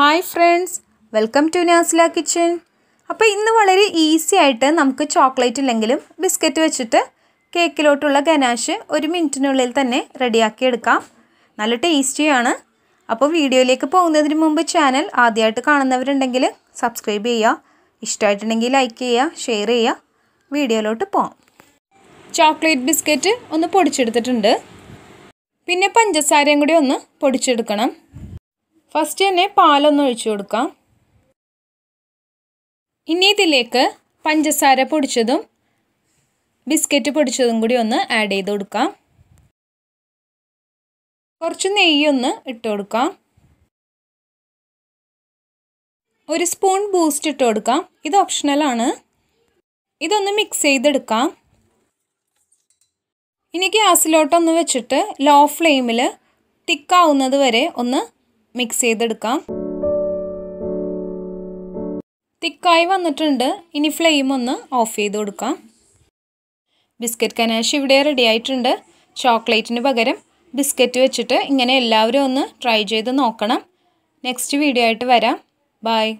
hi friends welcome to Nasla kitchen അപ്പോൾ ഇന്ന് വളരെ ഈസി ആയിട്ട് നമുക്ക് ചോക്ലേറ്റ് ഇല്ലെങ്കിലും ബിസ്ക്കറ്റ് വെച്ചിട്ട് കേക്കിലോട്ടുള്ള ഗനാഷ് ഒരു മിനിറ്റിനുള്ളിൽ തന്നെ റെഡിയാക്കി എടുക്കാം നല്ല ടേസ്റ്റിയാണ് അപ്പോൾ വീഡിയോയിലേക്ക് പോകുന്നതിന് മുമ്പ് ചാനൽ ആദ്യമായിട്ട് കാണുന്നവരുണ്ടെങ്കിൽ സബ്സ്ക്രൈബ് ചെയ്യുക ഇഷ്ടമായിട്ടുണ്ടെങ്കിൽ ലൈക്ക് ചെയ്യുക ഷെയർ ചെയ്യുക വീഡിയോയിലോട്ട് പോകാം ചോക്ലേറ്റ് ബിസ്ക്കറ്റ് ഒന്ന് പൊടിച്ചെടുത്തിട്ടുണ്ട് പിന്നെ പഞ്ചസാരയും കൂടി ഒന്ന് പൊടിച്ചെടുക്കണം ഫസ്റ്റ് തന്നെ പാലൊന്ന് ഒഴിച്ചു കൊടുക്കാം ഇനി ഇതിലേക്ക് പഞ്ചസാര പൊടിച്ചതും ബിസ്ക്കറ്റ് പൊടിച്ചതും കൂടി ഒന്ന് ആഡ് ചെയ്ത് കൊടുക്കാം കുറച്ച് നെയ്യൊന്ന് ഇട്ട് കൊടുക്കാം ഒരു സ്പൂൺ ബൂസ്റ്റ് ഇട്ട് കൊടുക്കാം ഇത് ഓപ്ഷണലാണ് ഇതൊന്ന് മിക്സ് ചെയ്തെടുക്കാം ഇനി ഗ്യാസിലോട്ടൊന്ന് വെച്ചിട്ട് ലോ ഫ്ലെയിമിൽ തിക്കാവുന്നത് വരെ ഒന്ന് മിക്സ് ചെയ്തെടുക്കാം തിക്കായി വന്നിട്ടുണ്ട് ഇനി ഫ്ലെയിം ഒന്ന് ഓഫ് ചെയ്ത് കൊടുക്കാം ബിസ്ക്കറ്റ് കനാഷ് ഇവിടെ റെഡി ആയിട്ടുണ്ട് ചോക്ലേറ്റിന് പകരം ബിസ്ക്കറ്റ് വെച്ചിട്ട് ഇങ്ങനെ എല്ലാവരും ഒന്ന് ട്രൈ ചെയ്ത് നോക്കണം നെക്സ്റ്റ് വീഡിയോ ആയിട്ട് വരാം ബായ്